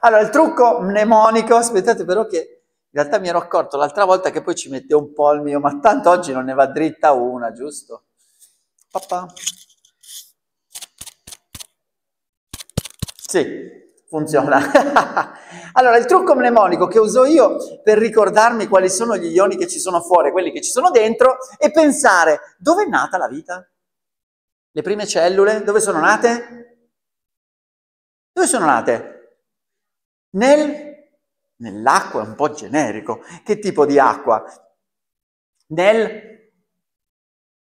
Allora, il trucco mnemonico, aspettate però che in realtà mi ero accorto l'altra volta che poi ci mette un po' il mio, ma tanto oggi non ne va dritta una, giusto? Papà. Sì, funziona. allora, il trucco mnemonico che uso io per ricordarmi quali sono gli ioni che ci sono fuori, e quelli che ci sono dentro, e pensare dove è nata la vita? Le prime cellule, dove sono nate? Dove sono nate? Nel, nell'acqua è un po' generico. Che tipo di acqua? Nel,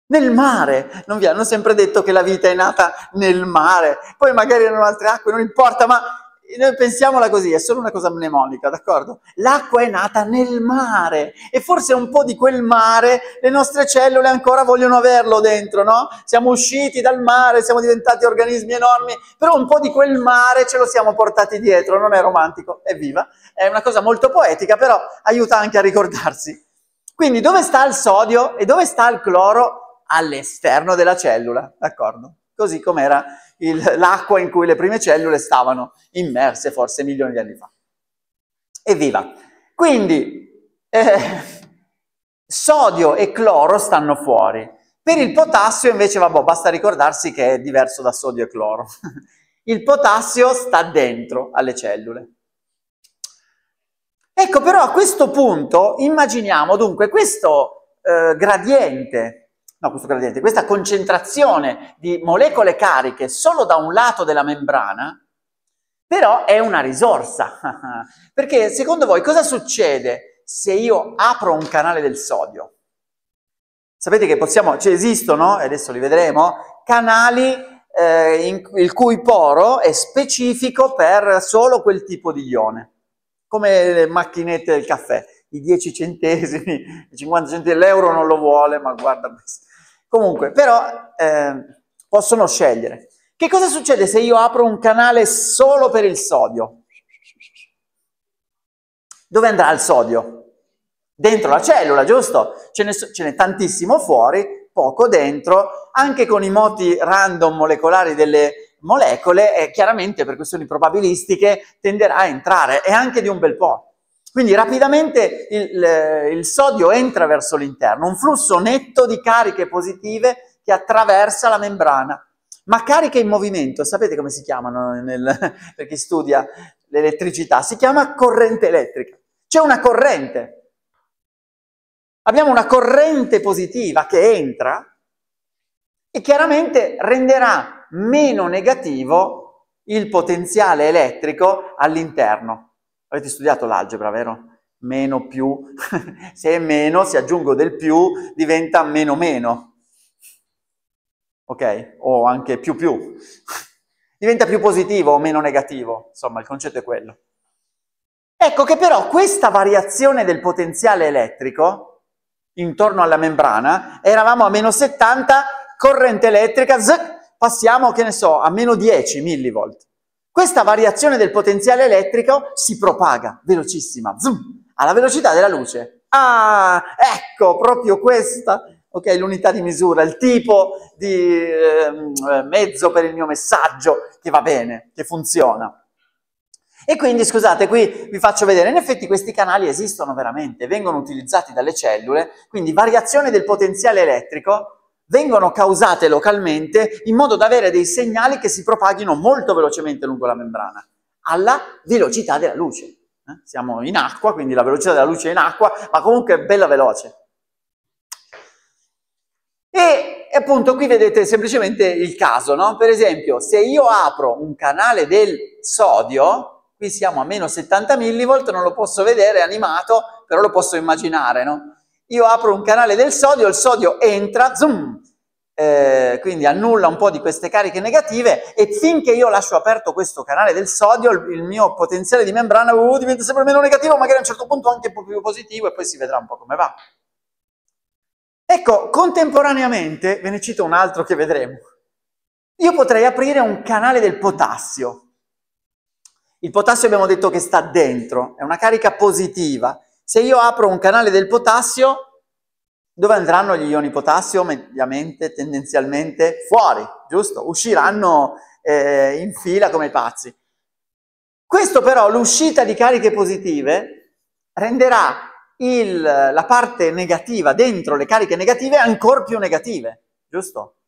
nel mare. Non vi hanno sempre detto che la vita è nata nel mare. Poi magari erano altre acque, non importa, ma noi pensiamola così, è solo una cosa mnemonica, d'accordo? L'acqua è nata nel mare e forse un po' di quel mare le nostre cellule ancora vogliono averlo dentro, no? Siamo usciti dal mare, siamo diventati organismi enormi, però un po' di quel mare ce lo siamo portati dietro, non è romantico, evviva! è una cosa molto poetica, però aiuta anche a ricordarsi. Quindi dove sta il sodio e dove sta il cloro? All'esterno della cellula, d'accordo? così come era l'acqua in cui le prime cellule stavano immerse forse milioni di anni fa. Evviva! Quindi eh, sodio e cloro stanno fuori. Per il potassio invece, vabbè, basta ricordarsi che è diverso da sodio e cloro. Il potassio sta dentro alle cellule. Ecco, però a questo punto immaginiamo dunque questo eh, gradiente no, questo gradiente, questa concentrazione di molecole cariche solo da un lato della membrana, però è una risorsa. Perché secondo voi cosa succede se io apro un canale del sodio? Sapete che possiamo, cioè esistono, e adesso li vedremo, canali eh, in, il cui poro è specifico per solo quel tipo di ione, come le macchinette del caffè i 10 centesimi, i 50 centesimi, l'euro non lo vuole, ma guarda, Comunque, però eh, possono scegliere. Che cosa succede se io apro un canale solo per il sodio? Dove andrà il sodio? Dentro la cellula, giusto? Ce n'è, ce tantissimo fuori, poco dentro, anche con i moti random molecolari delle molecole, eh, chiaramente per questioni probabilistiche tenderà a entrare, e anche di un bel po'. Quindi rapidamente il, il sodio entra verso l'interno, un flusso netto di cariche positive che attraversa la membrana. Ma cariche in movimento, sapete come si chiamano nel, per chi studia l'elettricità? Si chiama corrente elettrica. C'è una corrente. Abbiamo una corrente positiva che entra e chiaramente renderà meno negativo il potenziale elettrico all'interno. Avete studiato l'algebra, vero? Meno più. Se è meno, se aggiungo del più, diventa meno meno. Ok? O anche più più. diventa più positivo o meno negativo. Insomma, il concetto è quello. Ecco che però questa variazione del potenziale elettrico intorno alla membrana, eravamo a meno 70, corrente elettrica, zzz, passiamo, che ne so, a meno 10 millivolt. Questa variazione del potenziale elettrico si propaga velocissima, zoom, alla velocità della luce. Ah, ecco, proprio questa, ok, l'unità di misura, il tipo di eh, mezzo per il mio messaggio che va bene, che funziona. E quindi, scusate, qui vi faccio vedere, in effetti questi canali esistono veramente, vengono utilizzati dalle cellule, quindi variazione del potenziale elettrico vengono causate localmente in modo da avere dei segnali che si propaghino molto velocemente lungo la membrana, alla velocità della luce. Eh? Siamo in acqua, quindi la velocità della luce è in acqua, ma comunque è bella veloce. E appunto qui vedete semplicemente il caso, no? Per esempio, se io apro un canale del sodio, qui siamo a meno 70 mV, non lo posso vedere animato, però lo posso immaginare, no? io apro un canale del sodio, il sodio entra, zoom, eh, quindi annulla un po' di queste cariche negative e finché io lascio aperto questo canale del sodio il, il mio potenziale di membrana uh, diventa sempre meno negativo, magari a un certo punto anche più positivo e poi si vedrà un po' come va. Ecco, contemporaneamente, ve ne cito un altro che vedremo, io potrei aprire un canale del potassio. Il potassio abbiamo detto che sta dentro, è una carica positiva, se io apro un canale del potassio, dove andranno gli ioni potassio? Mediamente, tendenzialmente fuori, giusto? Usciranno eh, in fila come pazzi. Questo però, l'uscita di cariche positive, renderà il, la parte negativa dentro le cariche negative ancora più negative, giusto?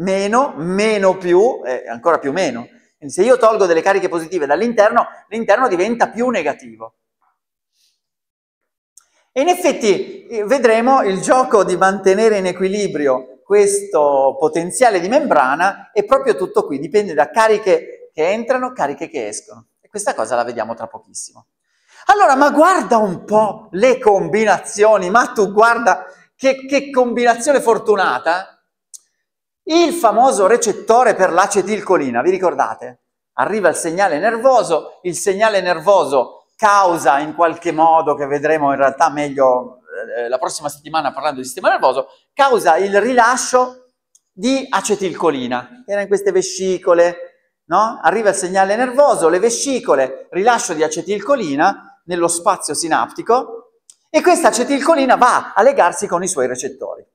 Meno, meno più, eh, ancora più meno. Quindi se io tolgo delle cariche positive dall'interno, l'interno diventa più negativo. E in effetti eh, vedremo il gioco di mantenere in equilibrio questo potenziale di membrana è proprio tutto qui, dipende da cariche che entrano, cariche che escono. E questa cosa la vediamo tra pochissimo. Allora, ma guarda un po' le combinazioni, ma tu guarda che, che combinazione fortunata. Il famoso recettore per l'acetilcolina, vi ricordate? Arriva il segnale nervoso, il segnale nervoso causa in qualche modo, che vedremo in realtà meglio eh, la prossima settimana parlando di sistema nervoso, causa il rilascio di acetilcolina, che era in queste vescicole, no? Arriva il segnale nervoso, le vescicole, rilascio di acetilcolina nello spazio sinaptico e questa acetilcolina va a legarsi con i suoi recettori.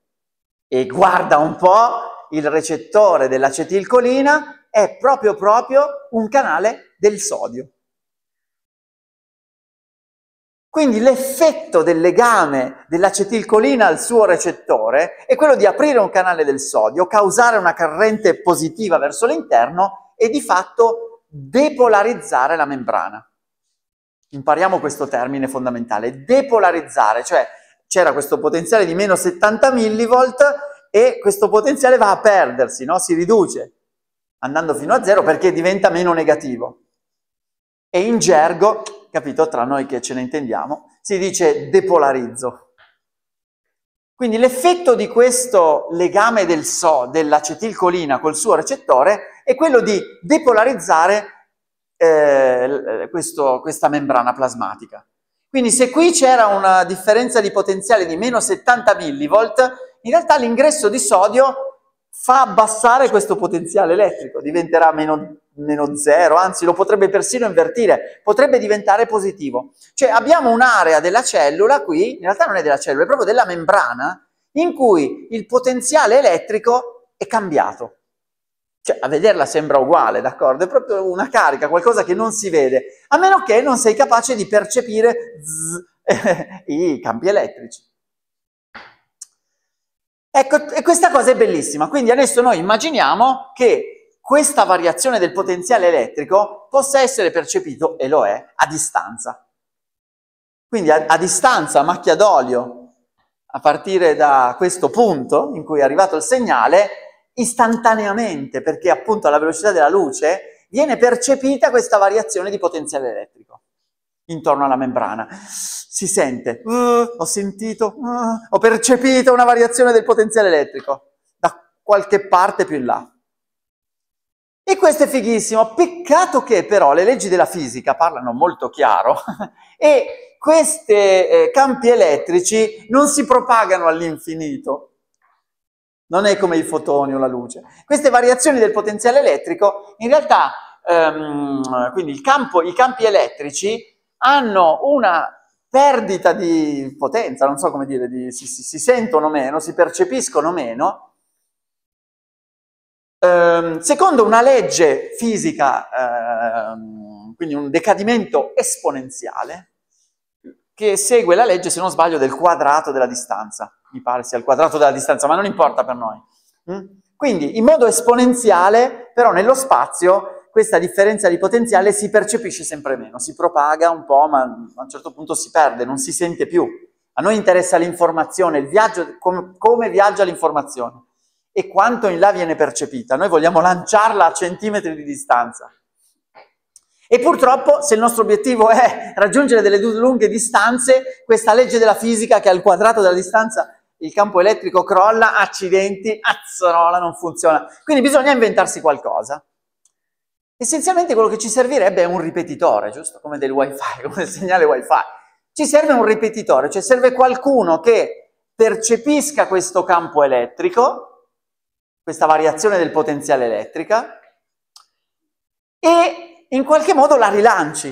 E guarda un po', il recettore dell'acetilcolina è proprio proprio un canale del sodio. Quindi l'effetto del legame dell'acetilcolina al suo recettore è quello di aprire un canale del sodio, causare una corrente positiva verso l'interno e di fatto depolarizzare la membrana. Impariamo questo termine fondamentale, depolarizzare, cioè c'era questo potenziale di meno 70 millivolt e questo potenziale va a perdersi, no? si riduce, andando fino a zero perché diventa meno negativo. E in gergo capito? Tra noi che ce ne intendiamo, si dice depolarizzo. Quindi l'effetto di questo legame del so, dell'acetilcolina col suo recettore, è quello di depolarizzare eh, questo, questa membrana plasmatica. Quindi se qui c'era una differenza di potenziale di meno 70 millivolt, in realtà l'ingresso di sodio fa abbassare questo potenziale elettrico, diventerà meno meno zero, anzi lo potrebbe persino invertire, potrebbe diventare positivo. Cioè abbiamo un'area della cellula qui, in realtà non è della cellula, è proprio della membrana, in cui il potenziale elettrico è cambiato. Cioè a vederla sembra uguale, d'accordo? È proprio una carica, qualcosa che non si vede, a meno che non sei capace di percepire zzz, i campi elettrici. Ecco, e questa cosa è bellissima, quindi adesso noi immaginiamo che questa variazione del potenziale elettrico possa essere percepito, e lo è, a distanza. Quindi a, a distanza, macchia d'olio, a partire da questo punto in cui è arrivato il segnale, istantaneamente, perché appunto alla velocità della luce, viene percepita questa variazione di potenziale elettrico intorno alla membrana. Si sente, uh, ho sentito, uh, ho percepito una variazione del potenziale elettrico da qualche parte più in là. E questo è fighissimo, peccato che però le leggi della fisica parlano molto chiaro e questi eh, campi elettrici non si propagano all'infinito, non è come i fotoni o la luce. Queste variazioni del potenziale elettrico, in realtà, ehm, quindi campo, i campi elettrici hanno una perdita di potenza, non so come dire, di, si, si, si sentono meno, si percepiscono meno, Ehm, secondo una legge fisica, eh, quindi un decadimento esponenziale, che segue la legge, se non sbaglio, del quadrato della distanza. Mi pare sia il quadrato della distanza, ma non importa per noi. Mm? Quindi, in modo esponenziale, però nello spazio, questa differenza di potenziale si percepisce sempre meno, si propaga un po', ma a un certo punto si perde, non si sente più. A noi interessa l'informazione, il viaggio, com come viaggia l'informazione e quanto in là viene percepita. Noi vogliamo lanciarla a centimetri di distanza. E purtroppo, se il nostro obiettivo è raggiungere delle lunghe distanze, questa legge della fisica che al quadrato della distanza il campo elettrico crolla, accidenti, azzarola, non funziona. Quindi bisogna inventarsi qualcosa. Essenzialmente quello che ci servirebbe è un ripetitore, giusto? Come del wifi, come del segnale wifi. Ci serve un ripetitore, cioè serve qualcuno che percepisca questo campo elettrico, questa variazione del potenziale elettrica e in qualche modo la rilanci.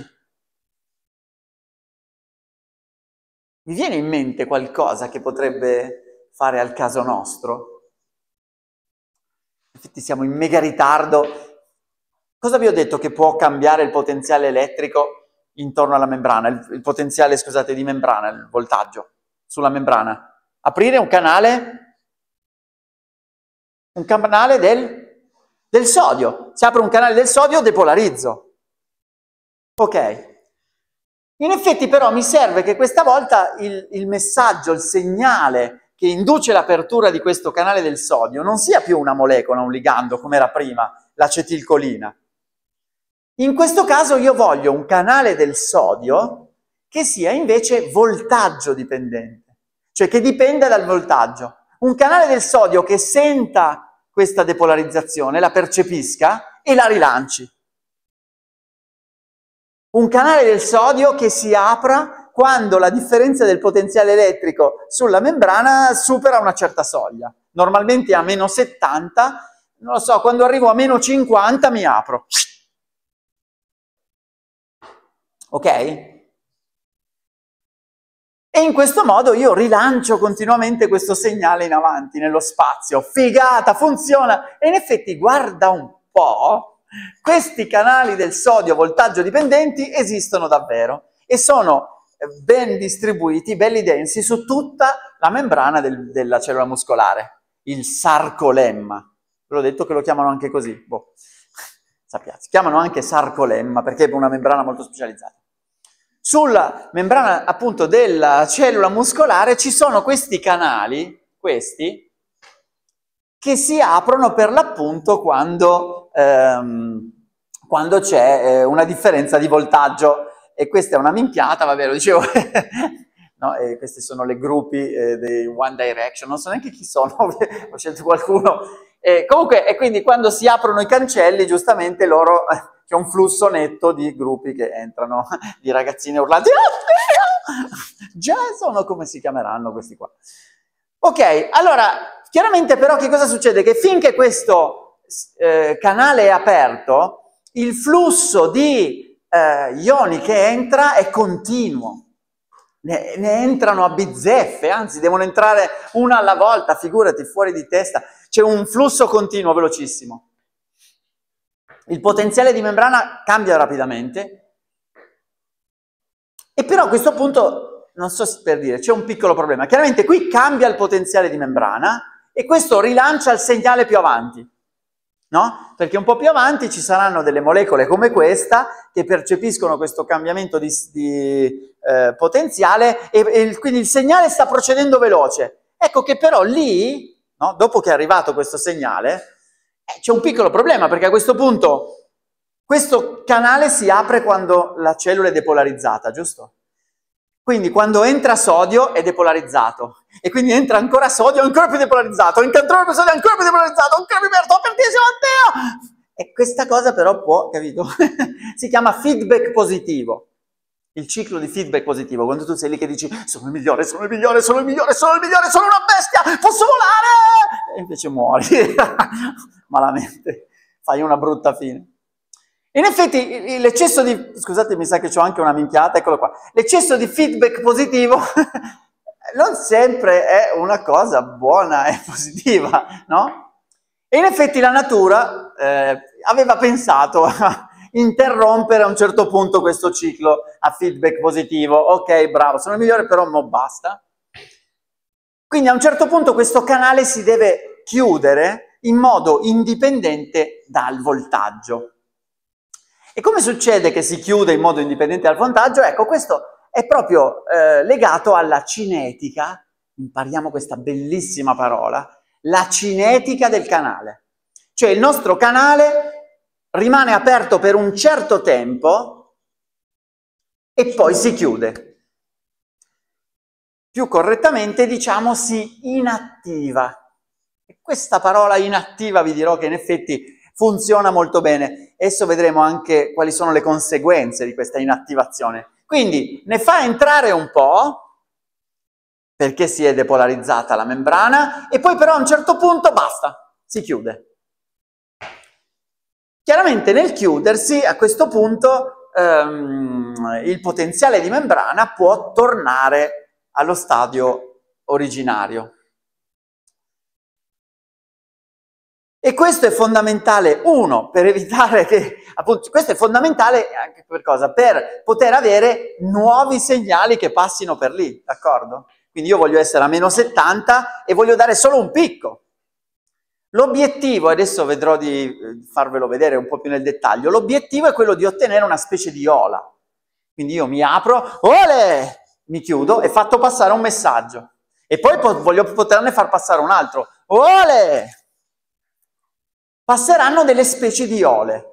Mi viene in mente qualcosa che potrebbe fare al caso nostro? Infatti siamo in mega ritardo. Cosa vi ho detto che può cambiare il potenziale elettrico intorno alla membrana, il, il potenziale, scusate, di membrana, il voltaggio sulla membrana? Aprire un canale un canale del, del sodio. Se apro un canale del sodio depolarizzo. Ok. In effetti però mi serve che questa volta il, il messaggio, il segnale che induce l'apertura di questo canale del sodio non sia più una molecola, un ligando come era prima, l'acetilcolina. In questo caso io voglio un canale del sodio che sia invece voltaggio dipendente, cioè che dipenda dal voltaggio un canale del sodio che senta questa depolarizzazione, la percepisca e la rilanci. Un canale del sodio che si apra quando la differenza del potenziale elettrico sulla membrana supera una certa soglia. Normalmente a meno 70, non lo so, quando arrivo a meno 50 mi apro. Ok? E in questo modo io rilancio continuamente questo segnale in avanti, nello spazio. Figata, funziona! E in effetti, guarda un po', questi canali del sodio voltaggio dipendenti esistono davvero e sono eh, ben distribuiti, belli densi, su tutta la membrana del, della cellula muscolare, il sarcolemma. Ve l'ho detto che lo chiamano anche così, boh, sappiate. Chiamano anche sarcolemma perché è una membrana molto specializzata. Sulla membrana appunto della cellula muscolare ci sono questi canali, questi, che si aprono per l'appunto quando, ehm, quando c'è eh, una differenza di voltaggio. E questa è una minchiata, vabbè, lo dicevo, No, eh, questi sono le gruppi eh, dei One Direction, non so neanche chi sono, ho scelto qualcuno. Eh, comunque, e quindi quando si aprono i cancelli, giustamente loro c'è un flusso netto di gruppi che entrano, di ragazzine urlanti, oh Dio, Jason o come si chiameranno questi qua. Ok, allora, chiaramente però che cosa succede? Che finché questo eh, canale è aperto, il flusso di eh, ioni che entra è continuo. Ne, ne, entrano a bizzeffe, anzi devono entrare una alla volta, figurati, fuori di testa. C'è un flusso continuo velocissimo il potenziale di membrana cambia rapidamente e però a questo punto, non so per dire, c'è un piccolo problema. Chiaramente qui cambia il potenziale di membrana e questo rilancia il segnale più avanti, no? Perché un po' più avanti ci saranno delle molecole come questa che percepiscono questo cambiamento di, di eh, potenziale e, e quindi il segnale sta procedendo veloce. Ecco che però lì, no? dopo che è arrivato questo segnale, eh, c'è un piccolo problema perché a questo punto questo canale si apre quando la cellula è depolarizzata, giusto? Quindi quando entra sodio è depolarizzato e quindi entra ancora sodio ancora più depolarizzato, incantrone per sodio ancora più depolarizzato, ancora più aperto, apertissimo, Matteo! E questa cosa però può, capito? si chiama feedback positivo. Il ciclo di feedback positivo, quando tu sei lì che dici sono il migliore, sono il migliore, sono il migliore, sono il migliore, sono una bestia, posso volare! e invece muori malamente, fai una brutta fine. In effetti l'eccesso di, scusate mi sa che ho anche una minchiata, eccolo qua, l'eccesso di feedback positivo non sempre è una cosa buona e positiva, no? E in effetti la natura eh, aveva pensato a interrompere a un certo punto questo ciclo a feedback positivo, ok bravo, sono il migliore però mo basta, quindi a un certo punto questo canale si deve chiudere in modo indipendente dal voltaggio. E come succede che si chiude in modo indipendente dal voltaggio? Ecco, questo è proprio eh, legato alla cinetica, impariamo questa bellissima parola, la cinetica del canale. Cioè il nostro canale rimane aperto per un certo tempo e poi si chiude più correttamente diciamo si inattiva. E questa parola inattiva vi dirò che in effetti funziona molto bene. Adesso vedremo anche quali sono le conseguenze di questa inattivazione. Quindi ne fa entrare un po', perché si è depolarizzata la membrana, e poi però a un certo punto basta, si chiude. Chiaramente nel chiudersi, a questo punto, ehm, il potenziale di membrana può tornare allo stadio originario. E questo è fondamentale, uno, per evitare che, appunto, questo è fondamentale anche per cosa? Per poter avere nuovi segnali che passino per lì, d'accordo? Quindi io voglio essere a meno 70 e voglio dare solo un picco. L'obiettivo, adesso vedrò di eh, farvelo vedere un po' più nel dettaglio, l'obiettivo è quello di ottenere una specie di ola. Quindi io mi apro, ole! mi chiudo e fatto passare un messaggio. E poi po- voglio poterne far passare un altro. Ole! Passeranno delle specie di ole.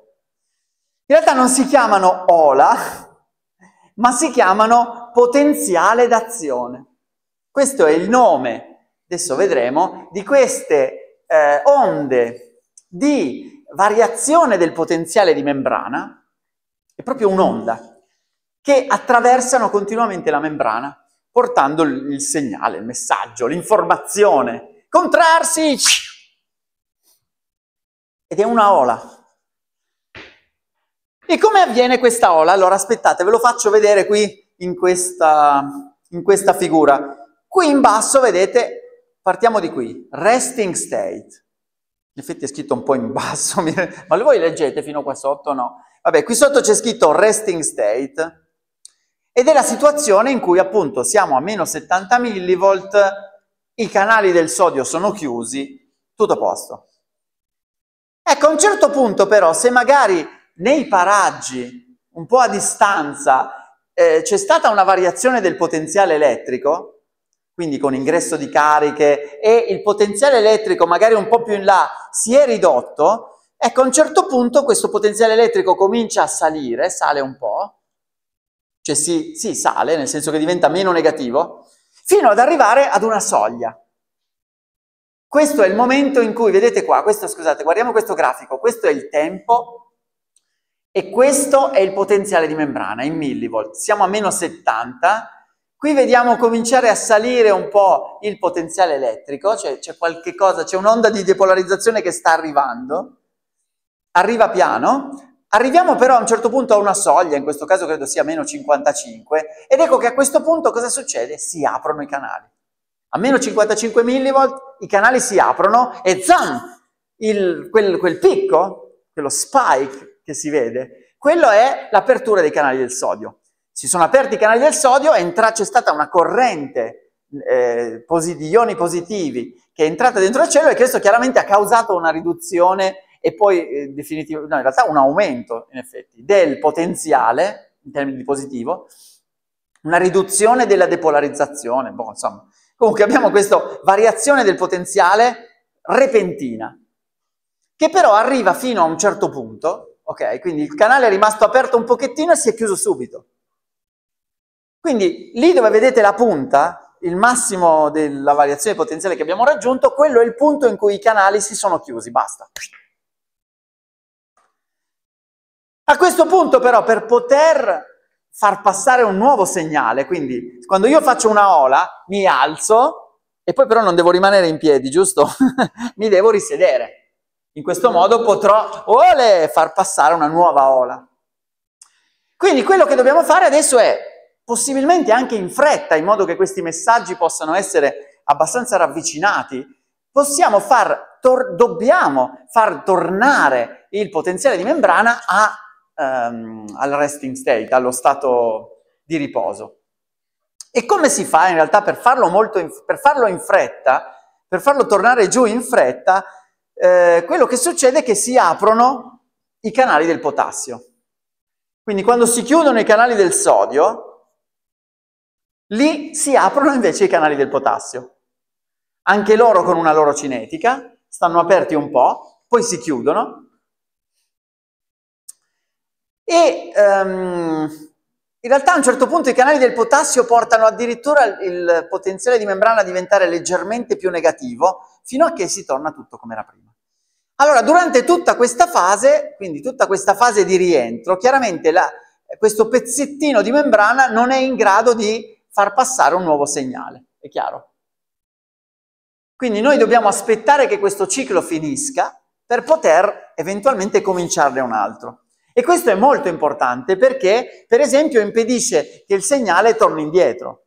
In realtà non si chiamano ola, ma si chiamano potenziale d'azione. Questo è il nome, adesso vedremo, di queste eh, onde di variazione del potenziale di membrana. È proprio un'onda che attraversano continuamente la membrana, portando il segnale, il messaggio, l'informazione. Contrarsi! Ed è una ola. E come avviene questa ola? Allora aspettate, ve lo faccio vedere qui in questa, in questa figura. Qui in basso vedete, partiamo di qui, resting state. In effetti è scritto un po' in basso, ma voi leggete fino qua sotto? No. Vabbè, qui sotto c'è scritto resting state, ed è la situazione in cui appunto siamo a meno 70 millivolt, i canali del sodio sono chiusi, tutto a posto. Ecco, a un certo punto però, se magari nei paraggi, un po' a distanza, eh, c'è stata una variazione del potenziale elettrico, quindi con ingresso di cariche, e il potenziale elettrico magari un po' più in là si è ridotto, ecco, a un certo punto questo potenziale elettrico comincia a salire, sale un po', cioè si, si sale, nel senso che diventa meno negativo, fino ad arrivare ad una soglia. Questo è il momento in cui, vedete qua, questo, scusate, guardiamo questo grafico, questo è il tempo e questo è il potenziale di membrana in millivolt. Siamo a meno 70, qui vediamo cominciare a salire un po' il potenziale elettrico, cioè c'è qualche cosa, c'è un'onda di depolarizzazione che sta arrivando, arriva piano, Arriviamo però a un certo punto a una soglia, in questo caso credo sia meno 55, ed ecco che a questo punto cosa succede? Si aprono i canali. A meno 55 millivolt i canali si aprono e zam! Il, quel, quel picco, quello spike che si vede, quello è l'apertura dei canali del sodio. Si sono aperti i canali del sodio, entra, c'è stata una corrente eh, di ioni positivi che è entrata dentro il cielo e questo chiaramente ha causato una riduzione e poi eh, definitivo, no, in realtà un aumento in effetti del potenziale, in termini di positivo, una riduzione della depolarizzazione, boh, insomma. Comunque abbiamo questa variazione del potenziale repentina, che però arriva fino a un certo punto, ok? Quindi il canale è rimasto aperto un pochettino e si è chiuso subito. Quindi lì dove vedete la punta, il massimo della variazione potenziale che abbiamo raggiunto, quello è il punto in cui i canali si sono chiusi, basta. A questo punto però per poter far passare un nuovo segnale, quindi quando io faccio una ola mi alzo e poi però non devo rimanere in piedi, giusto? mi devo risedere. In questo modo potrò ole, far passare una nuova ola. Quindi quello che dobbiamo fare adesso è, possibilmente anche in fretta, in modo che questi messaggi possano essere abbastanza ravvicinati, possiamo far, dobbiamo far tornare il potenziale di membrana a um, al resting state, allo stato di riposo. E come si fa in realtà per farlo, molto in, per farlo in fretta, per farlo tornare giù in fretta, eh, quello che succede è che si aprono i canali del potassio. Quindi quando si chiudono i canali del sodio, lì si aprono invece i canali del potassio. Anche loro con una loro cinetica, stanno aperti un po', poi si chiudono e um, in realtà a un certo punto i canali del potassio portano addirittura il potenziale di membrana a diventare leggermente più negativo, fino a che si torna tutto come era prima. Allora, durante tutta questa fase, quindi tutta questa fase di rientro, chiaramente la, questo pezzettino di membrana non è in grado di far passare un nuovo segnale, è chiaro? Quindi noi dobbiamo aspettare che questo ciclo finisca per poter eventualmente cominciarne un altro. E questo è molto importante perché, per esempio, impedisce che il segnale torni indietro.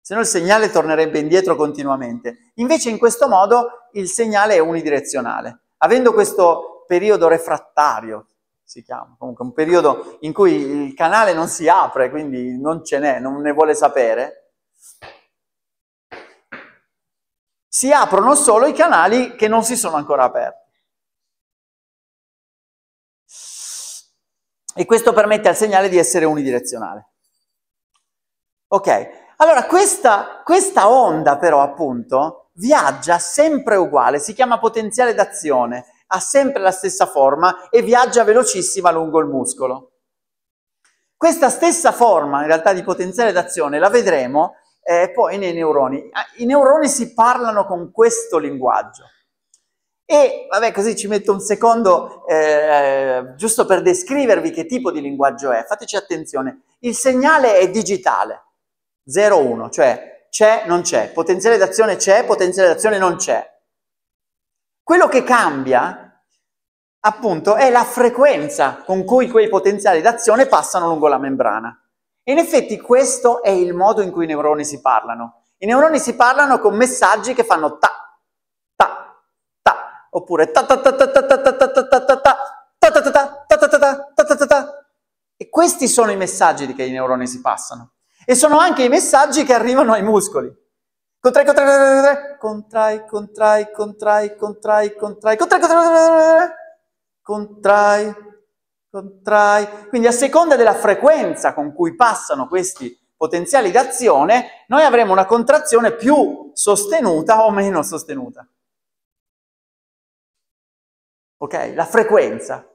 Se no il segnale tornerebbe indietro continuamente. Invece in questo modo il segnale è unidirezionale. Avendo questo periodo refrattario, si chiama, comunque un periodo in cui il canale non si apre, quindi non ce n'è, non ne vuole sapere, si aprono solo i canali che non si sono ancora aperti. e questo permette al segnale di essere unidirezionale. Ok, allora questa, questa onda però appunto viaggia sempre uguale, si chiama potenziale d'azione, ha sempre la stessa forma e viaggia velocissima lungo il muscolo. Questa stessa forma in realtà di potenziale d'azione la vedremo eh, poi nei neuroni. Ah, I neuroni si parlano con questo linguaggio. E vabbè, così ci metto un secondo eh, giusto per descrivervi che tipo di linguaggio è. Fateci attenzione. Il segnale è digitale, 0-1, cioè c'è, non c'è, potenziale d'azione c'è, potenziale d'azione non c'è. Quello che cambia, appunto, è la frequenza con cui quei potenziali d'azione passano lungo la membrana. E in effetti questo è il modo in cui i neuroni si parlano. I neuroni si parlano con messaggi che fanno tac, oppure e questi sono i messaggi che i neuroni si passano e sono anche i messaggi che arrivano ai muscoli. Contrai, contrai, contrai, contrai, contrai, contrai, contrai, contrai, contrai, contrai, Quindi a seconda della frequenza con cui passano questi potenziali d'azione, noi avremo una contrazione più sostenuta o meno sostenuta ok? La frequenza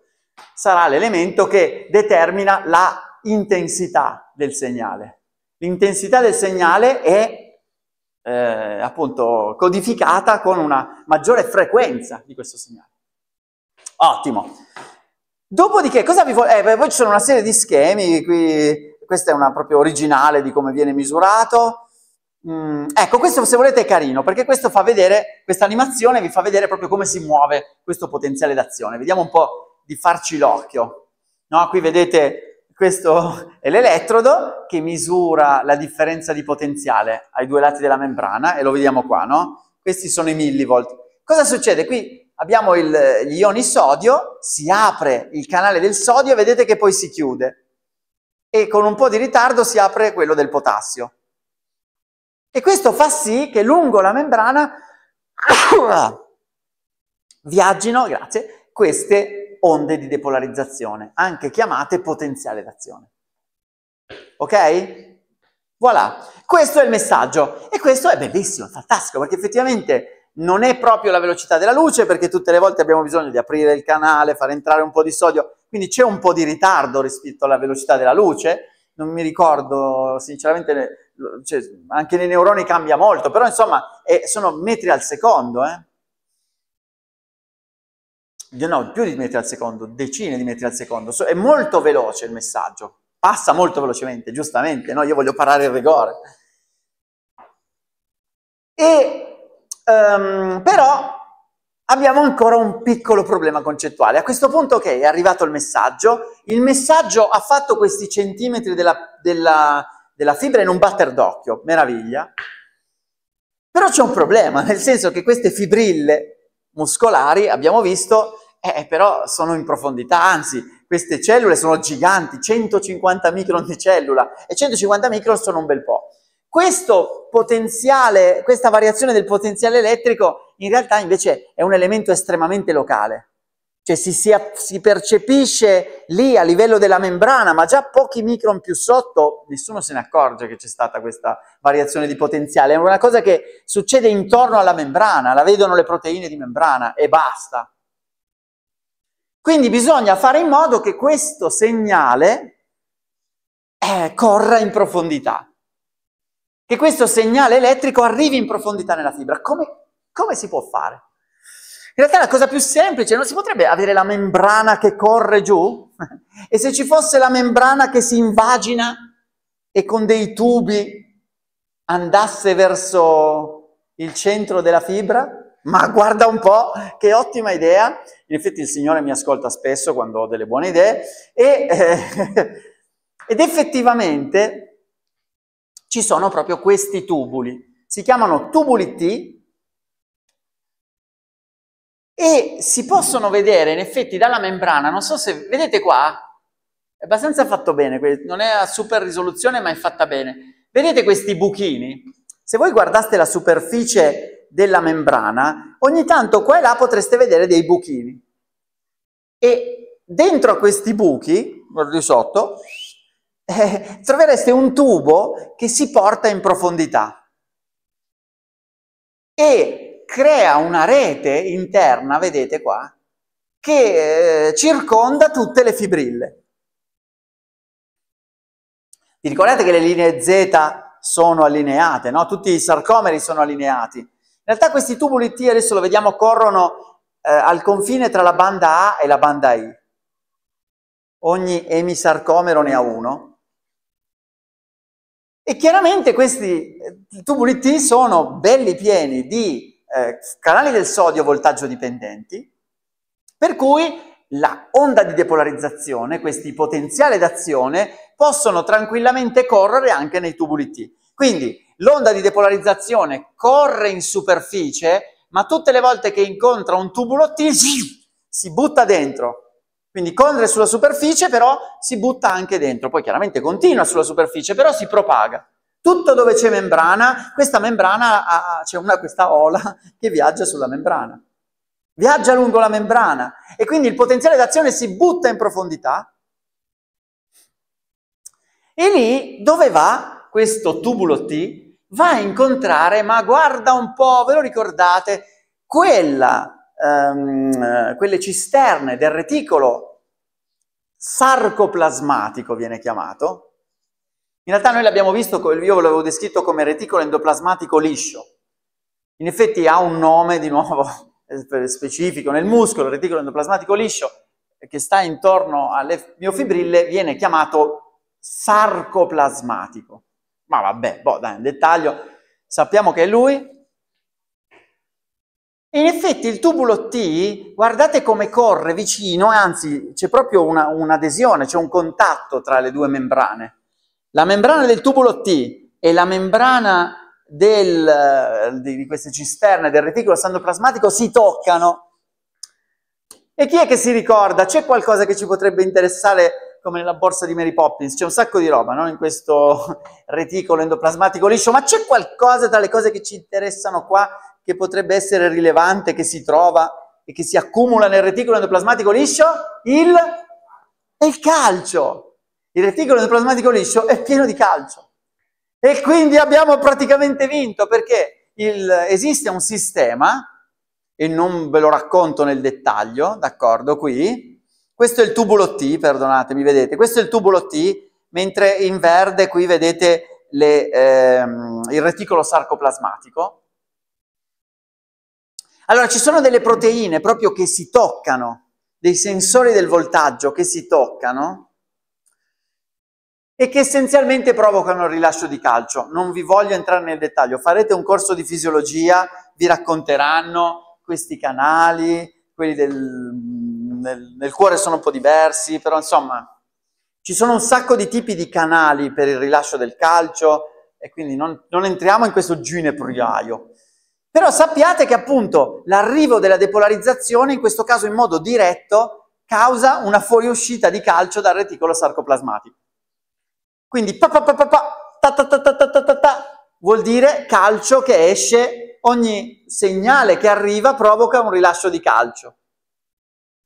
sarà l'elemento che determina la intensità del segnale. L'intensità del segnale è eh, appunto codificata con una maggiore frequenza di questo segnale. Ottimo. Dopodiché, cosa vi voglio... Eh, poi ci sono una serie di schemi, qui, questa è una proprio originale di come viene misurato, Mm, ecco, questo se volete è carino, perché questo fa vedere, questa animazione vi fa vedere proprio come si muove questo potenziale d'azione. Vediamo un po' di farci l'occhio. No, qui vedete, questo è l'elettrodo che misura la differenza di potenziale ai due lati della membrana, e lo vediamo qua, no? Questi sono i millivolt. Cosa succede? Qui abbiamo il, gli ioni sodio, si apre il canale del sodio e vedete che poi si chiude. E con un po' di ritardo si apre quello del potassio. E questo fa sì che lungo la membrana viaggino, grazie, queste onde di depolarizzazione, anche chiamate potenziale d'azione. Ok? Voilà, questo è il messaggio e questo è bellissimo, fantastico, perché effettivamente non è proprio la velocità della luce, perché tutte le volte abbiamo bisogno di aprire il canale, far entrare un po' di sodio, quindi c'è un po' di ritardo rispetto alla velocità della luce, non mi ricordo sinceramente cioè, anche nei neuroni cambia molto, però insomma è, eh, sono metri al secondo, eh? no, più di metri al secondo, decine di metri al secondo, so, è molto veloce il messaggio, passa molto velocemente, giustamente, no? io voglio parare il rigore. E, um, però abbiamo ancora un piccolo problema concettuale. A questo punto, ok, è arrivato il messaggio, il messaggio ha fatto questi centimetri della, della, della fibra in un batter d'occhio, meraviglia. Però c'è un problema, nel senso che queste fibrille muscolari, abbiamo visto, eh, eh però sono in profondità, anzi, queste cellule sono giganti, 150 micron di cellula, e 150 micron sono un bel po'. Questo potenziale, questa variazione del potenziale elettrico in realtà invece è un elemento estremamente locale. Cioè si, si, si percepisce lì a livello della membrana, ma già pochi micron più sotto nessuno se ne accorge che c'è stata questa variazione di potenziale. È una cosa che succede intorno alla membrana, la vedono le proteine di membrana e basta. Quindi bisogna fare in modo che questo segnale eh, corra in profondità, che questo segnale elettrico arrivi in profondità nella fibra. Come, come si può fare? In realtà è la cosa più semplice, non si potrebbe avere la membrana che corre giù? e se ci fosse la membrana che si invagina e con dei tubi andasse verso il centro della fibra? Ma guarda un po', che ottima idea! In effetti il Signore mi ascolta spesso quando ho delle buone idee e, eh, ed effettivamente ci sono proprio questi tubuli. Si chiamano tubuli T e si possono vedere in effetti dalla membrana, non so se vedete qua, è abbastanza fatto bene, non è a super risoluzione ma è fatta bene. Vedete questi buchini? Se voi guardaste la superficie della membrana, ogni tanto qua e là potreste vedere dei buchini. E dentro a questi buchi, guardi sotto, eh, trovereste un tubo che si porta in profondità. E crea una rete interna, vedete qua, che eh, circonda tutte le fibrille. Vi ricordate che le linee Z sono allineate, no? Tutti i sarcomeri sono allineati. In realtà questi tubuli T, adesso lo vediamo, corrono eh, al confine tra la banda A e la banda I. Ogni emisarcomero ne ha uno. E chiaramente questi eh, tubuli T sono belli pieni di eh, canali del sodio voltaggio dipendenti, per cui la onda di depolarizzazione, questi potenziali d'azione, possono tranquillamente correre anche nei tubuli T. Quindi l'onda di depolarizzazione corre in superficie, ma tutte le volte che incontra un tubulo T si butta dentro. Quindi corre sulla superficie, però si butta anche dentro. Poi chiaramente continua sulla superficie, però si propaga. Tutto dove c'è membrana, questa membrana ha, c'è una, questa ola che viaggia sulla membrana. Viaggia lungo la membrana e quindi il potenziale d'azione si butta in profondità. E lì dove va questo tubulo T? Va a incontrare, ma guarda un po', ve lo ricordate, quella, um, quelle cisterne del reticolo sarcoplasmatico viene chiamato, in realtà noi l'abbiamo visto, io l'avevo descritto come reticolo endoplasmatico liscio. In effetti ha un nome di nuovo specifico nel muscolo, il reticolo endoplasmatico liscio, che sta intorno alle miofibrille, viene chiamato sarcoplasmatico. Ma vabbè, boh, dai, in dettaglio. Sappiamo che è lui. In effetti il tubulo T, guardate come corre vicino, anzi c'è proprio un'adesione, un c'è un contatto tra le due membrane la membrana del tubulo T e la membrana del, di queste cisterne del reticolo sandoplasmatico si toccano. E chi è che si ricorda? C'è qualcosa che ci potrebbe interessare come nella borsa di Mary Poppins? C'è un sacco di roba no? in questo reticolo endoplasmatico liscio, ma c'è qualcosa tra le cose che ci interessano qua che potrebbe essere rilevante, che si trova e che si accumula nel reticolo endoplasmatico liscio? Il, il calcio. Il reticolo del plasmatico liscio è pieno di calcio. E quindi abbiamo praticamente vinto perché il, esiste un sistema, e non ve lo racconto nel dettaglio, d'accordo, qui. Questo è il tubulo T, perdonatemi, vedete, questo è il tubulo T, mentre in verde qui vedete le, ehm, il reticolo sarcoplasmatico. Allora, ci sono delle proteine proprio che si toccano, dei sensori del voltaggio che si toccano, e che essenzialmente provocano il rilascio di calcio. Non vi voglio entrare nel dettaglio, farete un corso di fisiologia, vi racconteranno questi canali, quelli del, nel, nel cuore sono un po' diversi, però insomma ci sono un sacco di tipi di canali per il rilascio del calcio e quindi non, non entriamo in questo ginepriaio. Però sappiate che appunto l'arrivo della depolarizzazione, in questo caso in modo diretto, causa una fuoriuscita di calcio dal reticolo sarcoplasmatico. Quindi pa, pa, pa, pa, pa, ta, ta, ta, ta, ta, ta, ta, ta, vuol dire calcio che esce, ogni segnale che arriva provoca un rilascio di calcio.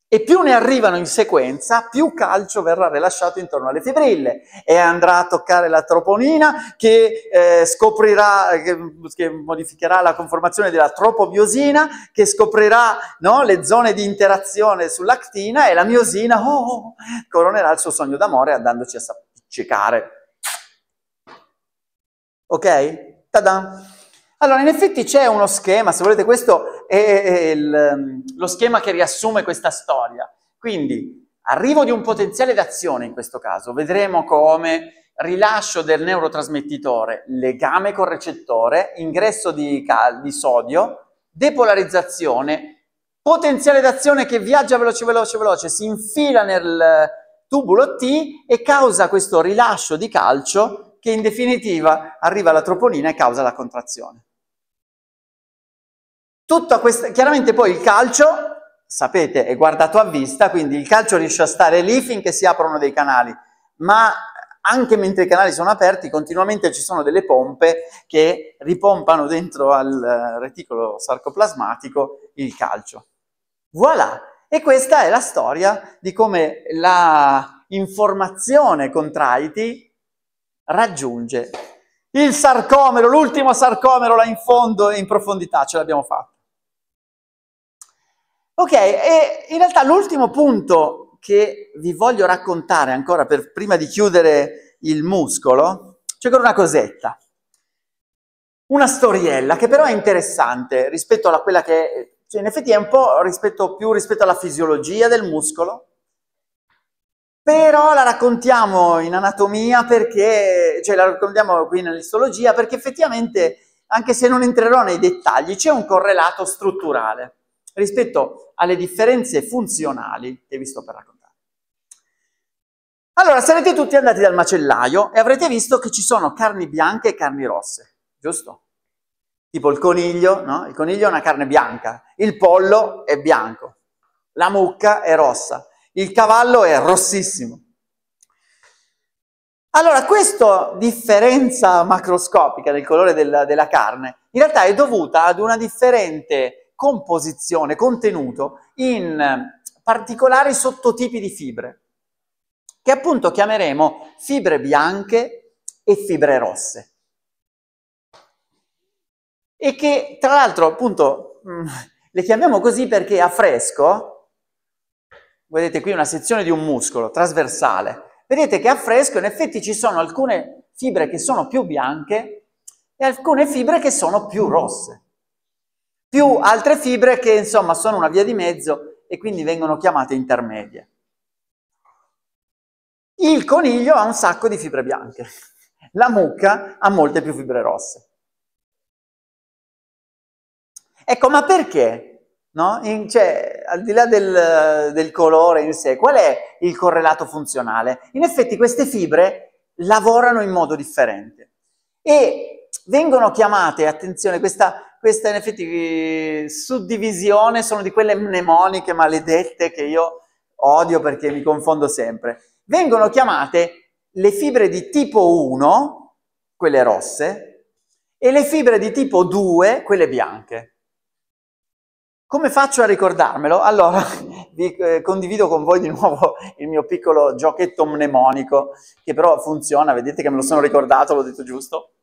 E più ne arrivano in sequenza, più calcio verrà rilasciato intorno alle fibrille e andrà a toccare la troponina che eh, scoprirà, che, che, modificherà la conformazione della tropobiosina, che scoprirà no, le zone di interazione sull'actina e la miosina oh, oh coronerà il suo sogno d'amore andandoci a sapiccicare. Ok? Tada! Allora, in effetti c'è uno schema, se volete questo è il, ehm, lo schema che riassume questa storia. Quindi, arrivo di un potenziale d'azione in questo caso, vedremo come rilascio del neurotrasmettitore, legame col recettore, ingresso di, cal- di sodio, depolarizzazione, potenziale d'azione che viaggia veloce, veloce, veloce, si infila nel tubulo T e causa questo rilascio di calcio che in definitiva arriva alla troponina e causa la contrazione. Questa, chiaramente poi il calcio, sapete, è guardato a vista, quindi il calcio riesce a stare lì finché si aprono dei canali, ma anche mentre i canali sono aperti, continuamente ci sono delle pompe che ripompano dentro al eh, reticolo sarcoplasmatico il calcio. Voilà! E questa è la storia di come la informazione contraiti raggiunge il sarcomero, l'ultimo sarcomero là in fondo e in profondità, ce l'abbiamo fatta. Ok, e in realtà l'ultimo punto che vi voglio raccontare ancora per, prima di chiudere il muscolo, c'è ancora una cosetta, una storiella che però è interessante rispetto a quella che, cioè in effetti è un po' rispetto, più rispetto alla fisiologia del muscolo, però la raccontiamo in anatomia perché, cioè la raccontiamo qui nell'istologia perché effettivamente, anche se non entrerò nei dettagli, c'è un correlato strutturale rispetto alle differenze funzionali che vi sto per raccontare. Allora, sarete tutti andati dal macellaio e avrete visto che ci sono carni bianche e carni rosse, giusto? Tipo il coniglio, no? Il coniglio è una carne bianca, il pollo è bianco, la mucca è rossa, il cavallo è rossissimo. Allora, questa differenza macroscopica del colore della, della carne in realtà è dovuta ad una differente composizione, contenuto in particolari sottotipi di fibre, che appunto chiameremo fibre bianche e fibre rosse. E che tra l'altro appunto mm, le chiamiamo così perché a fresco vedete qui una sezione di un muscolo trasversale, vedete che a fresco in effetti ci sono alcune fibre che sono più bianche e alcune fibre che sono più rosse, più altre fibre che insomma sono una via di mezzo e quindi vengono chiamate intermedie. Il coniglio ha un sacco di fibre bianche, la mucca ha molte più fibre rosse. Ecco, ma perché No? In, cioè, al di là del, del colore in sé, qual è il correlato funzionale? In effetti queste fibre lavorano in modo differente e vengono chiamate, attenzione, questa, questa in effetti suddivisione sono di quelle mnemoniche maledette che io odio perché mi confondo sempre. Vengono chiamate le fibre di tipo 1, quelle rosse, e le fibre di tipo 2, quelle bianche. Come faccio a ricordarmelo? Allora, vi eh, condivido con voi di nuovo il mio piccolo giochetto mnemonico, che però funziona, vedete che me lo sono ricordato, l'ho detto giusto.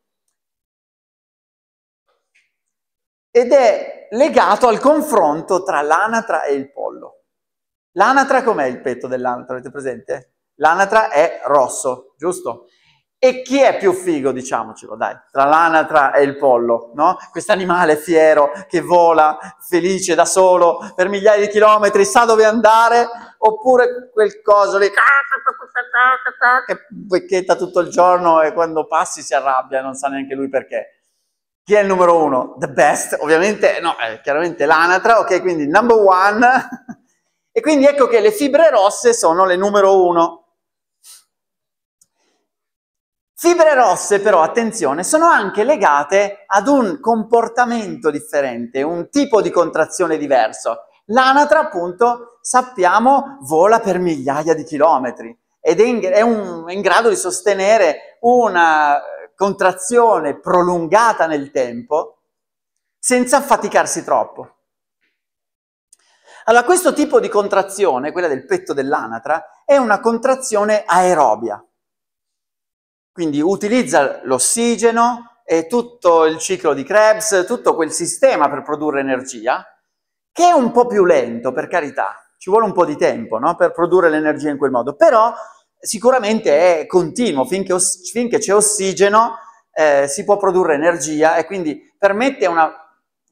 Ed è legato al confronto tra l'anatra e il pollo. L'anatra com'è il petto dell'anatra? Avete presente? L'anatra è rosso, giusto? E chi è più figo, diciamocelo, dai, tra l'anatra e il pollo, no? animale fiero che vola, felice, da solo, per migliaia di chilometri, sa dove andare, oppure quel coso lì che becchetta tutto il giorno e quando passi si arrabbia e non sa neanche lui perché. Chi è il numero uno? The best, ovviamente, no, è chiaramente l'anatra, ok, quindi number one. E quindi ecco che le fibre rosse sono le numero uno Fibre rosse però, attenzione, sono anche legate ad un comportamento differente, un tipo di contrazione diverso. L'anatra, appunto, sappiamo, vola per migliaia di chilometri ed è in, è un, è in grado di sostenere una contrazione prolungata nel tempo senza affaticarsi troppo. Allora, questo tipo di contrazione, quella del petto dell'anatra, è una contrazione aerobia. Quindi utilizza l'ossigeno e tutto il ciclo di Krebs, tutto quel sistema per produrre energia, che è un po' più lento, per carità, ci vuole un po' di tempo no? per produrre l'energia in quel modo, però sicuramente è continuo, finché, os finché c'è ossigeno eh, si può produrre energia e quindi permette una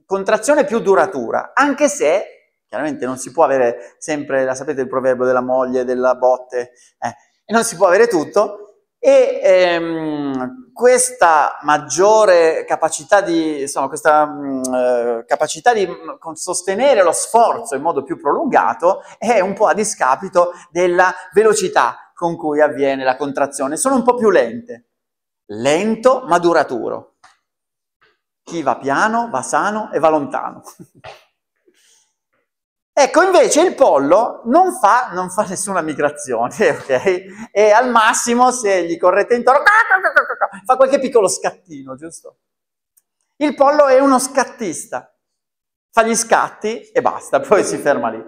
contrazione più duratura, anche se chiaramente non si può avere sempre, la sapete il proverbio della moglie, della botte, eh, non si può avere tutto, e ehm, questa maggiore capacità di, insomma, questa, mh, mm, eh, capacità di mm, sostenere lo sforzo in modo più prolungato è un po' a discapito della velocità con cui avviene la contrazione. Sono un po' più lente, lento ma duraturo. Chi va piano va sano e va lontano. Ecco, invece il pollo non fa, non fa nessuna migrazione, ok? E al massimo, se gli correte intorno, fa qualche piccolo scattino, giusto? Il pollo è uno scattista, fa gli scatti e basta, poi si ferma lì.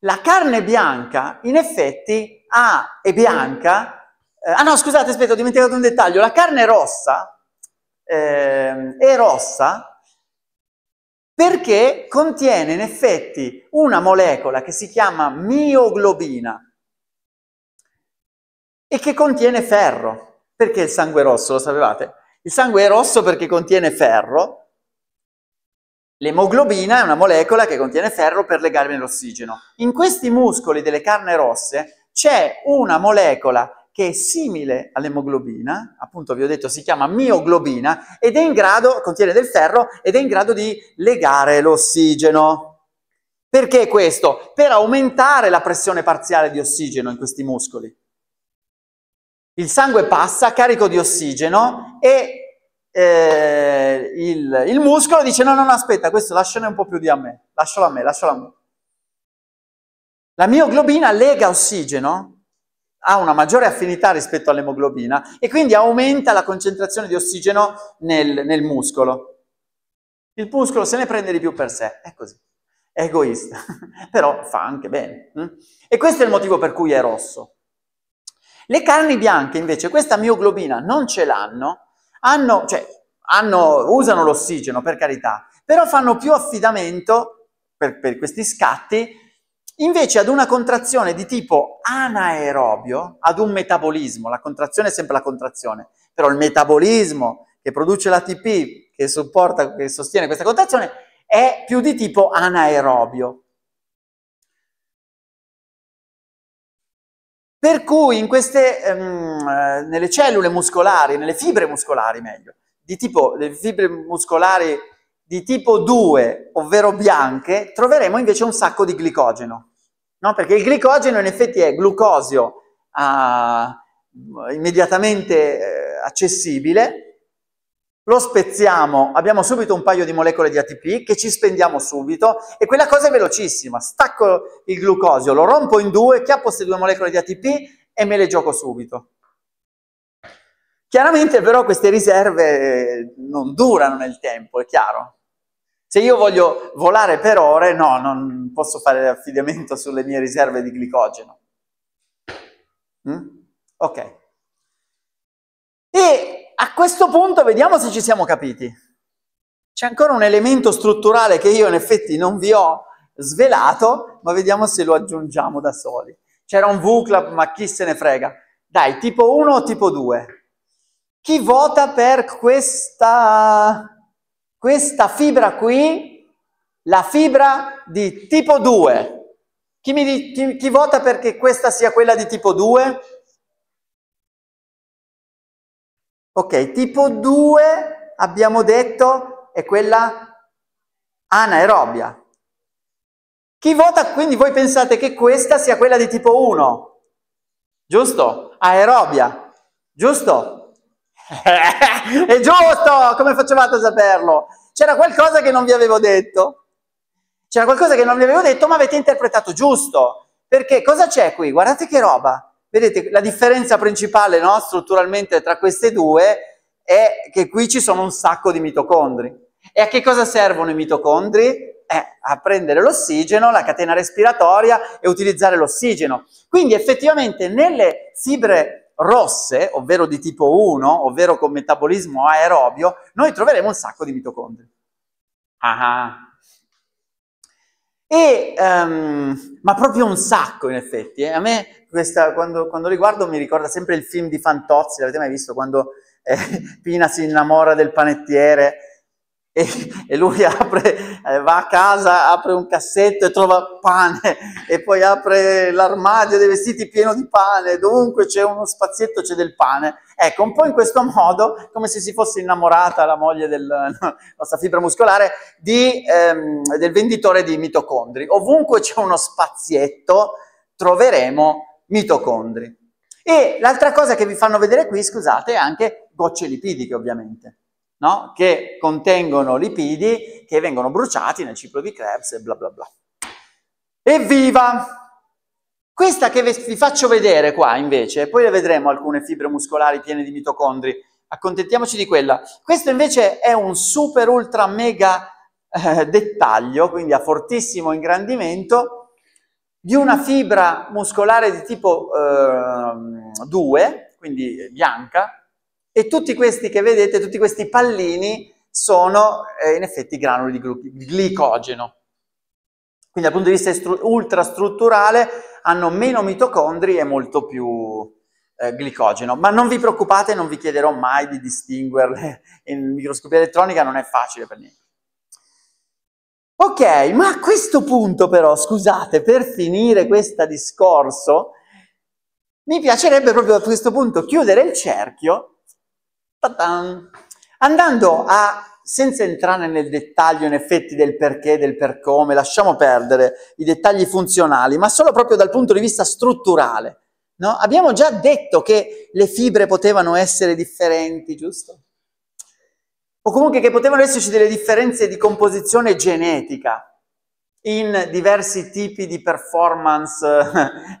La carne bianca, in effetti, ha, è bianca, eh, ah no, scusate, aspetta, ho dimenticato un dettaglio, la carne rossa eh, è rossa perché contiene in effetti una molecola che si chiama mioglobina e che contiene ferro. Perché il sangue rosso, lo sapevate? Il sangue è rosso perché contiene ferro. L'emoglobina è una molecola che contiene ferro per legarmi all'ossigeno. In questi muscoli delle carne rosse c'è una molecola che è simile all'emoglobina, appunto vi ho detto si chiama mioglobina, ed è in grado, contiene del ferro, ed è in grado di legare l'ossigeno. Perché questo? Per aumentare la pressione parziale di ossigeno in questi muscoli. Il sangue passa carico di ossigeno e eh, il, il, muscolo dice no, no, no, aspetta, questo lasciane un po' più di a me, lascialo a me, lascialo a me. La mioglobina lega ossigeno ha una maggiore affinità rispetto all'emoglobina e quindi aumenta la concentrazione di ossigeno nel, nel muscolo. Il muscolo se ne prende di più per sé, è così. È egoista, però fa anche bene. Hm? E questo è il motivo per cui è rosso. Le carni bianche invece questa mioglobina non ce l'hanno, hanno, cioè, hanno, usano l'ossigeno per carità, però fanno più affidamento per, per questi scatti Invece ad una contrazione di tipo anaerobio, ad un metabolismo, la contrazione è sempre la contrazione, però il metabolismo che produce l'ATP, che supporta, che sostiene questa contrazione, è più di tipo anaerobio. Per cui in queste, ehm, nelle cellule muscolari, nelle fibre muscolari meglio, di tipo, le fibre muscolari di tipo 2, ovvero bianche, troveremo invece un sacco di glicogeno. No? Perché il glicogeno in effetti è glucosio uh, immediatamente uh, accessibile, lo spezziamo, abbiamo subito un paio di molecole di ATP che ci spendiamo subito e quella cosa è velocissima, stacco il glucosio, lo rompo in due, chiappo queste due molecole di ATP e me le gioco subito. Chiaramente però queste riserve eh, non durano nel tempo, è chiaro. Se io voglio volare per ore, no, non posso fare affidamento sulle mie riserve di glicogeno. Mm? Ok. E a questo punto vediamo se ci siamo capiti. C'è ancora un elemento strutturale che io in effetti non vi ho svelato, ma vediamo se lo aggiungiamo da soli. C'era un V-Club, ma chi se ne frega. Dai, tipo 1 o tipo 2? Chi vota per questa questa fibra qui, la fibra di tipo 2. Chi, mi, chi, chi vota perché questa sia quella di tipo 2? Ok, tipo 2 abbiamo detto è quella anaerobia. Chi vota, quindi voi pensate che questa sia quella di tipo 1, giusto? Aerobia, giusto? È giusto! Come facevate a saperlo? C'era qualcosa che non vi avevo detto. C'era qualcosa che non vi avevo detto, ma avete interpretato giusto. Perché cosa c'è qui? Guardate che roba. Vedete, la differenza principale no, strutturalmente tra queste due è che qui ci sono un sacco di mitocondri. E a che cosa servono i mitocondri? Eh, a prendere l'ossigeno, la catena respiratoria e utilizzare l'ossigeno. Quindi effettivamente nelle fibre rosse, ovvero di tipo 1, ovvero con metabolismo aerobio, noi troveremo un sacco di mitocondri. Ah. ah. E, um, ma proprio un sacco in effetti. Eh. A me questa, quando, quando riguardo mi ricorda sempre il film di Fantozzi, l'avete mai visto? Quando eh, Pina si innamora del panettiere e, e lui apre, eh, va a casa, apre un cassetto e trova pane e poi apre l'armadio dei vestiti pieno di pane, dovunque c'è uno spazietto c'è del pane. Ecco, un po' in questo modo, come se si fosse innamorata la moglie della nostra fibra muscolare di, ehm, del venditore di mitocondri. Ovunque c'è uno spazietto troveremo mitocondri. E l'altra cosa che vi fanno vedere qui, scusate, è anche gocce lipidiche, ovviamente no? che contengono lipidi che vengono bruciati nel ciclo di Krebs e bla bla bla. Evviva! Questa che vi faccio vedere qua invece, poi le vedremo alcune fibre muscolari piene di mitocondri, accontentiamoci di quella. Questo invece è un super ultra mega eh, dettaglio, quindi a fortissimo ingrandimento, di una fibra muscolare di tipo eh, 2, quindi bianca, e tutti questi che vedete, tutti questi pallini, sono eh, in effetti granuli di, glu- glicogeno. Quindi dal punto di vista stru- ultrastrutturale hanno meno mitocondri e molto più eh, glicogeno. Ma non vi preoccupate, non vi chiederò mai di distinguerle in microscopia elettronica, non è facile per niente. Ok, ma a questo punto però, scusate, per finire questo discorso, mi piacerebbe proprio a questo punto chiudere il cerchio Andando a, senza entrare nel dettaglio in effetti del perché, del per come, lasciamo perdere i dettagli funzionali, ma solo proprio dal punto di vista strutturale. No? Abbiamo già detto che le fibre potevano essere differenti, giusto? O comunque che potevano esserci delle differenze di composizione genetica in diversi tipi di performance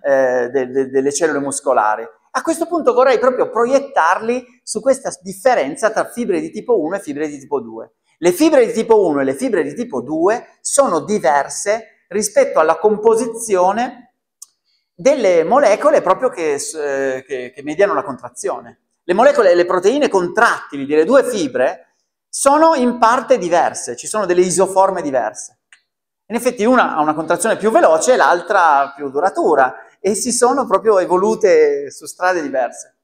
eh, de de delle cellule muscolari. A questo punto vorrei proprio proiettarli su questa differenza tra fibre di tipo 1 e fibre di tipo 2. Le fibre di tipo 1 e le fibre di tipo 2 sono diverse rispetto alla composizione delle molecole proprio che, eh, che, che mediano la contrazione. Le molecole, e le proteine contrattili delle due fibre sono in parte diverse, ci sono delle isoforme diverse. In effetti una ha una contrazione più veloce e l'altra più duratura, e si sono proprio evolute su strade diverse.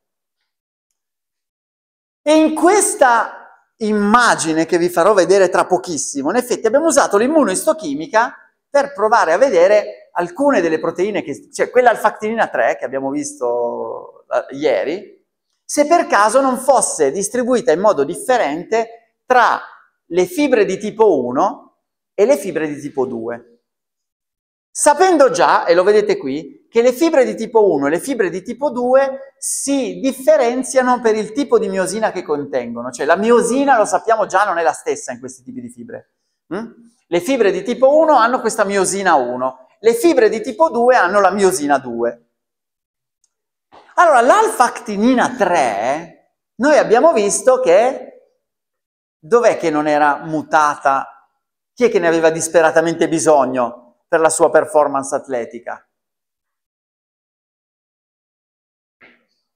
E in questa immagine che vi farò vedere tra pochissimo, in effetti abbiamo usato l'immunoistochimica per provare a vedere alcune delle proteine, che, cioè quella alfactinina 3 che abbiamo visto eh, ieri, se per caso non fosse distribuita in modo differente tra le fibre di tipo 1 e le fibre di tipo 2. Sapendo già, e lo vedete qui, che le fibre di tipo 1 e le fibre di tipo 2 si differenziano per il tipo di miosina che contengono, cioè la miosina lo sappiamo già non è la stessa in questi tipi di fibre. Mm? Le fibre di tipo 1 hanno questa miosina 1, le fibre di tipo 2 hanno la miosina 2. Allora, l'alfa-actinina 3, noi abbiamo visto che... Dov'è che non era mutata? Chi è che ne aveva disperatamente bisogno per la sua performance atletica?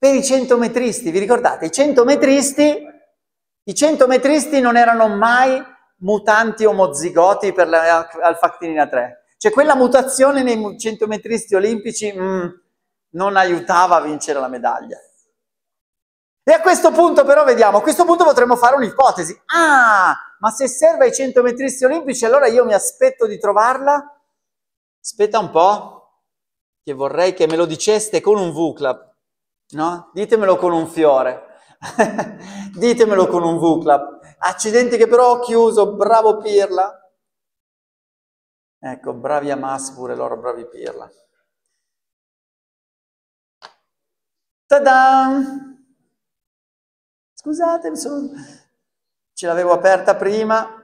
per i centometristi. Vi ricordate? I centometristi, i centometristi non erano mai mutanti omozigoti per l'alfactinina 3. Cioè quella mutazione nei centometristi olimpici mm, non aiutava a vincere la medaglia. E a questo punto però vediamo, a questo punto potremmo fare un'ipotesi. Ah, ma se serve ai centometristi olimpici allora io mi aspetto di trovarla? Aspetta un po', che vorrei che me lo diceste con un VCLAP. No? Ditemelo con un fiore, ditemelo con un V-clap. Accidenti che però ho chiuso, bravo Pirla. Ecco, bravi Hamas pure loro, bravi Pirla. ta Scusate, sono... ce l'avevo aperta prima,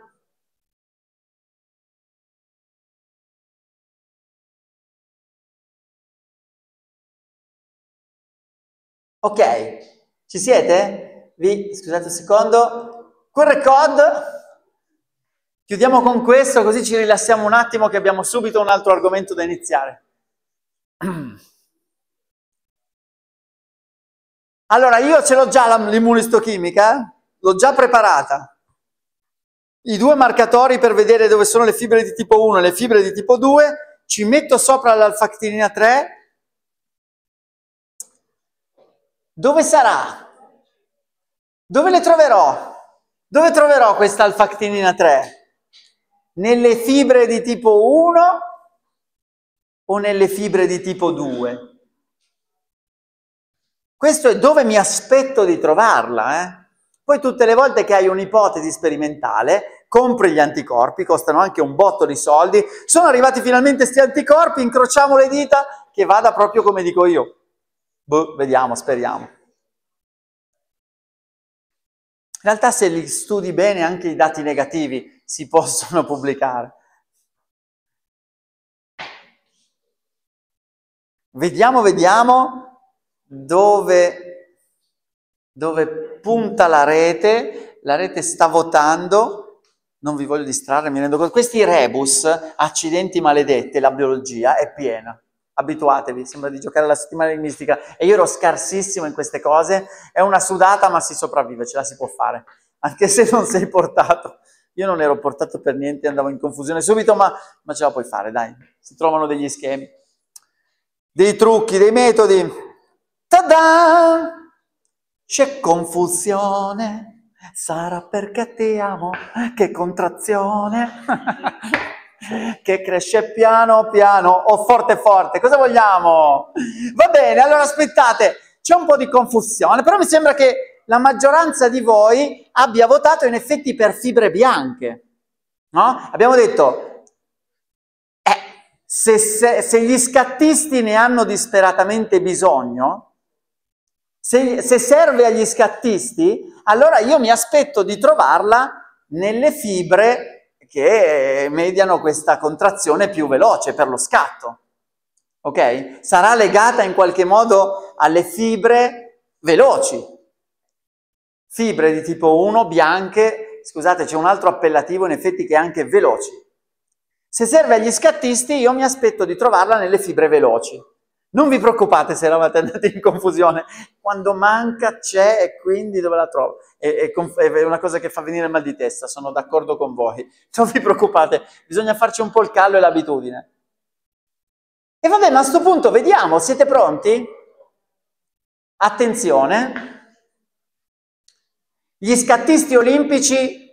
Ok, ci siete? Vi, scusate un secondo, QR code, chiudiamo con questo così ci rilassiamo un attimo che abbiamo subito un altro argomento da iniziare. Allora, io ce l'ho già l'immunistochimica, eh? l'ho già preparata. I due marcatori per vedere dove sono le fibre di tipo 1 e le fibre di tipo 2, ci metto sopra l'alfactinina 3 Dove sarà? Dove le troverò? Dove troverò questa alfactinina 3? Nelle fibre di tipo 1 o nelle fibre di tipo 2? Questo è dove mi aspetto di trovarla. Eh? Poi tutte le volte che hai un'ipotesi sperimentale, compri gli anticorpi, costano anche un botto di soldi, sono arrivati finalmente questi anticorpi, incrociamo le dita, che vada proprio come dico io, Boh, vediamo, speriamo. In realtà se li studi bene anche i dati negativi si possono pubblicare. Vediamo, vediamo dove, dove punta la rete. La rete sta votando. Non vi voglio distrarre, mi rendo conto. Questi rebus, accidenti maledetti, la biologia è piena abituatevi, sembra di giocare alla settimana mistica e io ero scarsissimo in queste cose, è una sudata ma si sopravvive, ce la si può fare, anche se non sei portato. Io non ero portato per niente, andavo in confusione subito, ma, ma ce la puoi fare, dai, si trovano degli schemi, dei trucchi, dei metodi. tada, C'è confusione, sarà perché ti amo, che contrazione. che cresce piano piano o oh, forte forte. Cosa vogliamo? Va bene, allora aspettate, c'è un po' di confusione, però mi sembra che la maggioranza di voi abbia votato in effetti per fibre bianche. No? Abbiamo detto, eh, se, se, se gli scattisti ne hanno disperatamente bisogno, se, se, serve agli scattisti, allora io mi aspetto di trovarla nelle fibre che mediano questa contrazione più veloce per lo scatto. Ok? Sarà legata in qualche modo alle fibre veloci. Fibre di tipo 1 bianche, scusate, c'è un altro appellativo in effetti che è anche veloci. Se serve agli scattisti, io mi aspetto di trovarla nelle fibre veloci. Non vi preoccupate se eravate andati in confusione, quando manca c'è e quindi dove la trovo? è, è, una cosa che fa venire mal di testa, sono d'accordo con voi. Non vi preoccupate, bisogna farci un po' il callo e l'abitudine. E vabbè, ma a questo punto vediamo, siete pronti? Attenzione, gli scattisti olimpici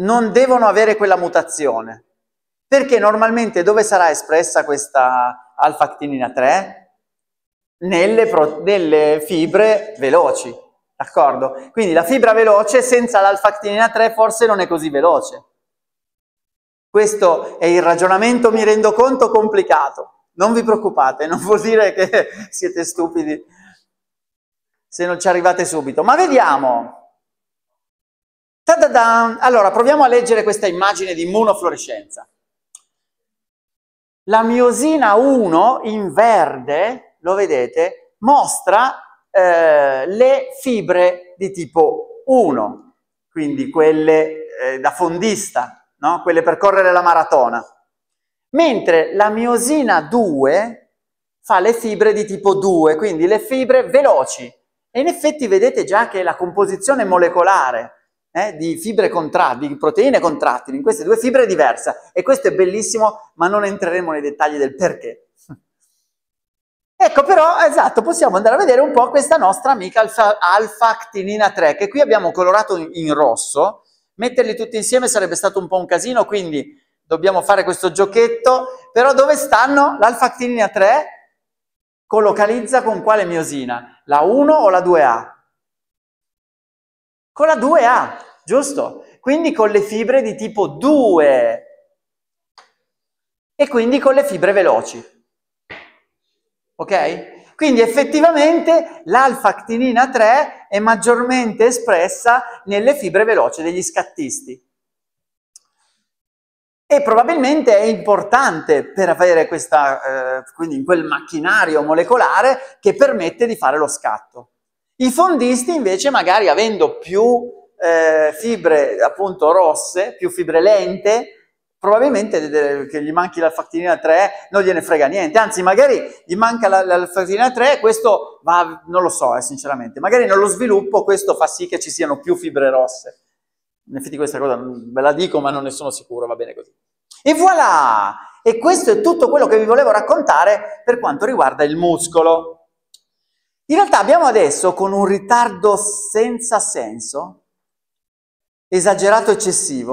non devono avere quella mutazione, perché normalmente dove sarà espressa questa alfa-actinina 3? Nelle, nelle fibre veloci, D'accordo? Quindi la fibra veloce senza l'alfactinina 3 forse non è così veloce. Questo è il ragionamento, mi rendo conto, complicato. Non vi preoccupate, non vuol dire che siete stupidi se non ci arrivate subito. Ma vediamo. Ta -da -da. Allora, proviamo a leggere questa immagine di immunofluorescenza. La miosina 1 in verde, lo vedete, mostra eh, le fibre di tipo 1, quindi quelle eh, da fondista, no? quelle per correre la maratona, mentre la miosina 2 fa le fibre di tipo 2, quindi le fibre veloci. E in effetti vedete già che la composizione molecolare eh, di fibre contrattili, di proteine contrattili in queste due fibre è diversa e questo è bellissimo, ma non entreremo nei dettagli del perché. Ecco però, esatto, possiamo andare a vedere un po' questa nostra amica alfa-actinina 3, che qui abbiamo colorato in, in rosso, metterli tutti insieme sarebbe stato un po' un casino, quindi dobbiamo fare questo giochetto, però dove stanno l'alfa-actinina 3? Colocalizza con quale miosina? La 1 o la 2A? Con la 2A, giusto? Quindi con le fibre di tipo 2 e quindi con le fibre veloci. Ok? Quindi effettivamente l'alfa-actinina 3 è maggiormente espressa nelle fibre veloci degli scattisti. E probabilmente è importante per avere questa, eh, quindi quel macchinario molecolare che permette di fare lo scatto. I fondisti invece magari avendo più eh, fibre appunto rosse, più fibre lente, probabilmente che gli manchi l'alfactinina 3 non gliene frega niente, anzi magari gli manca l'alfactinina 3 questo va, non lo so eh, sinceramente, magari nello sviluppo questo fa sì che ci siano più fibre rosse. In effetti questa cosa mm, ve la dico ma non ne sono sicuro, va bene così. E voilà! E questo è tutto quello che vi volevo raccontare per quanto riguarda il muscolo. In realtà abbiamo adesso, con un ritardo senza senso, esagerato eccessivo,